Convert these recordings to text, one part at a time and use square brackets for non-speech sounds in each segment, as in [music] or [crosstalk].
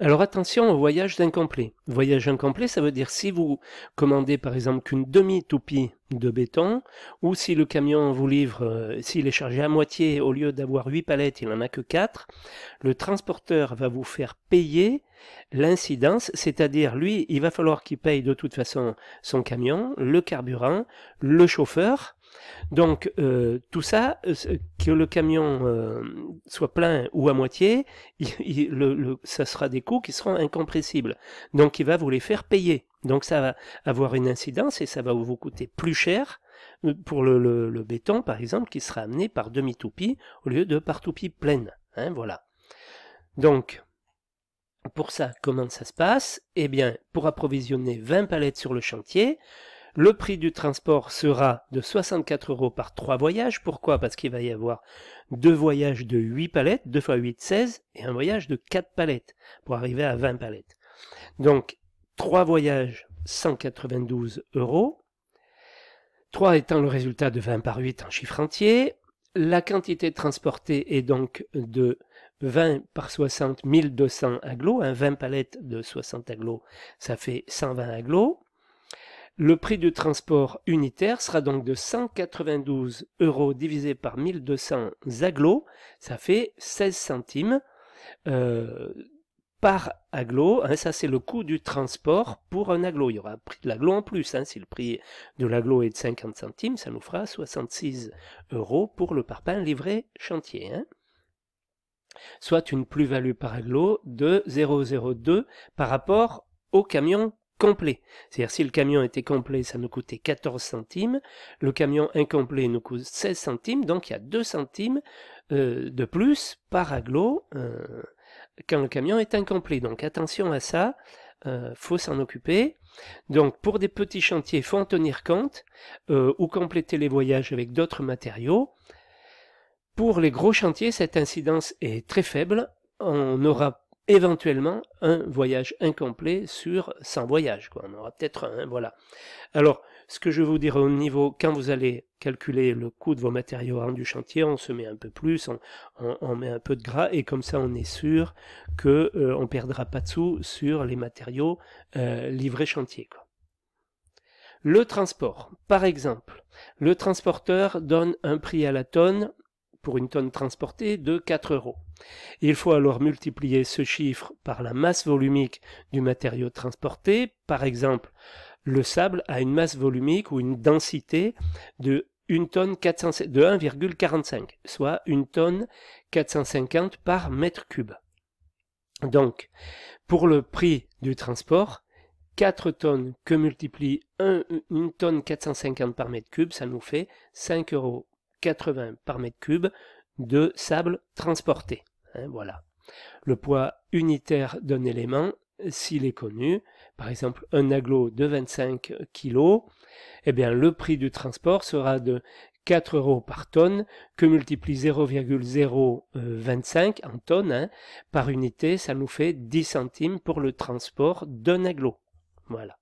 Alors attention au voyage incomplet. Voyage incomplet, ça veut dire si vous commandez par exemple qu'une demi-toupie de béton, ou si le camion vous livre, euh, s'il est chargé à moitié, au lieu d'avoir 8 palettes, il n'en a que 4, le transporteur va vous faire payer l'incidence, c'est-à-dire lui, il va falloir qu'il paye de toute façon son camion, le carburant, le chauffeur, donc euh, tout ça, euh, que le camion euh, soit plein ou à moitié, [laughs] ça sera des coûts qui seront incompressibles. Donc il va vous les faire payer. Donc ça va avoir une incidence et ça va vous coûter plus cher pour le, béton par exemple qui sera amené par demi-toupie au lieu de par toupie pleine. Hein, voilà. Donc pour ça, comment ça se passe Eh bien, pour approvisionner 20 palettes sur le chantier, le prix du transport sera de 64 euros par 3 voyages. Pourquoi Parce qu'il va y avoir 2 voyages de 8 palettes, 2 fois 8, 16, et un voyage de 4 palettes, pour arriver à 20 palettes. Donc, 3 voyages, 192 euros. 3 étant le résultat de 20 par 8 en chiffre entier. La quantité transportée est donc de 20 par 60, 1200 aglos. Un 20 palettes de 60 aglos, ça fait 120 aglos. Le prix du transport unitaire sera donc de 192 euros divisé par 1200 aglo, ça fait 16 centimes euh, par aglo. Hein. ça, c'est le coût du transport pour un aglo. Il y aura un prix de l'aglo en plus. Hein. si le prix de l'aglo est de 50 centimes, ça nous fera 66 euros pour le parpaing livré chantier. Hein soit une plus-value par aglo de 0,02 par rapport au camion complet. C'est-à-dire si le camion était complet, ça nous coûtait 14 centimes, le camion incomplet nous coûte 16 centimes, donc il y a 2 centimes euh, de plus par aglo euh, quand le camion est incomplet. Donc attention à ça, euh, faut s'en occuper. Donc pour des petits chantiers, faut en tenir compte euh, ou compléter les voyages avec d'autres matériaux. Pour les gros chantiers, cette incidence est très faible. On aura éventuellement un voyage incomplet sur 100 voyages. Quoi. On aura peut-être un, voilà. Alors, ce que je vous dirai au niveau, quand vous allez calculer le coût de vos matériaux en du chantier, on se met un peu plus, on, on, met un peu de gras, et comme ça on est sûr que euh, on perdra pas de sous sur les matériaux euh, livrés chantier. Quoi. Le transport, par exemple, le transporteur donne un prix à la tonne pour une tonne transportée de 4 euros. Il faut alors multiplier ce chiffre par la masse volumique du matériau transporté. Par exemple, le sable a une masse volumique ou une densité de 1,45, soit 1 tonne 450 par mètre cube. Donc, pour le prix du transport, 4 tonnes que multiplie 1, 1 tonne 450 par mètre cube, ça nous fait 5 euros 80 par mètre cube de sable transporté. Hein, voilà. Le poids unitaire d'un élément, s'il est connu, par exemple un aglo de 25 kg, eh bien le prix du transport sera de 4 euros par tonne que multiplie 0,025 en tonnes hein, par unité, ça nous fait 10 centimes pour le transport d'un aglo. Voilà.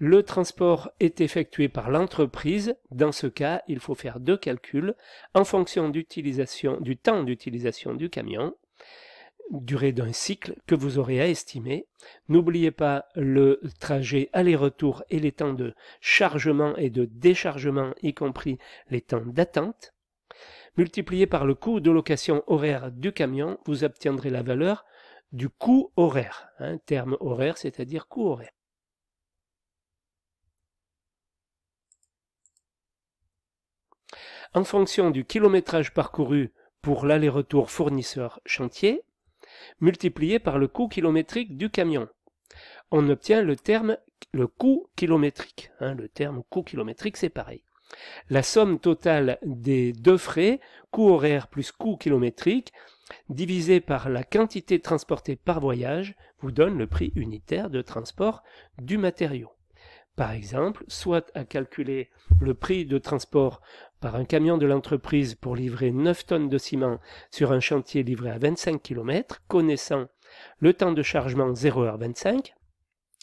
Le transport est effectué par l'entreprise. Dans ce cas, il faut faire deux calculs en fonction d'utilisation, du temps d'utilisation du camion, durée d'un cycle que vous aurez à estimer. N'oubliez pas le trajet aller-retour et les temps de chargement et de déchargement, y compris les temps d'attente. Multiplié par le coût de location horaire du camion, vous obtiendrez la valeur du coût horaire, hein, terme horaire, c'est-à-dire coût horaire. en fonction du kilométrage parcouru pour l'aller-retour fournisseur-chantier, multiplié par le coût kilométrique du camion. On obtient le terme le coût kilométrique. Hein, le terme coût kilométrique, c'est pareil. La somme totale des deux frais, coût horaire plus coût kilométrique, divisé par la quantité transportée par voyage, vous donne le prix unitaire de transport du matériau. Par exemple, soit à calculer le prix de transport par un camion de l'entreprise pour livrer 9 tonnes de ciment sur un chantier livré à 25 km, connaissant le temps de chargement 0h25,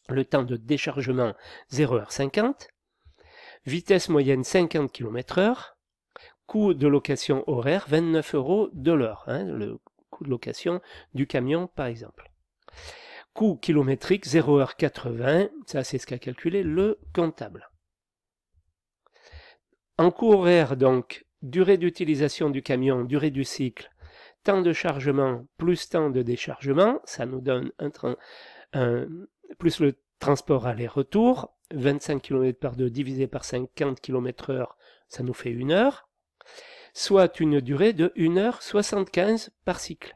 le temps de déchargement 0h50, vitesse moyenne 50 km/h, coût de location horaire 29 euros de l'heure, hein, le coût de location du camion par exemple coût kilométrique 0h80, ça c'est ce qu'a calculé le comptable. En coût horaire donc, durée d'utilisation du camion, durée du cycle, temps de chargement plus temps de déchargement, ça nous donne un train, un, plus le transport aller-retour, 25 km par 2 divisé par 50 km heure, ça nous fait 1 heure, soit une durée de 1h75 par cycle.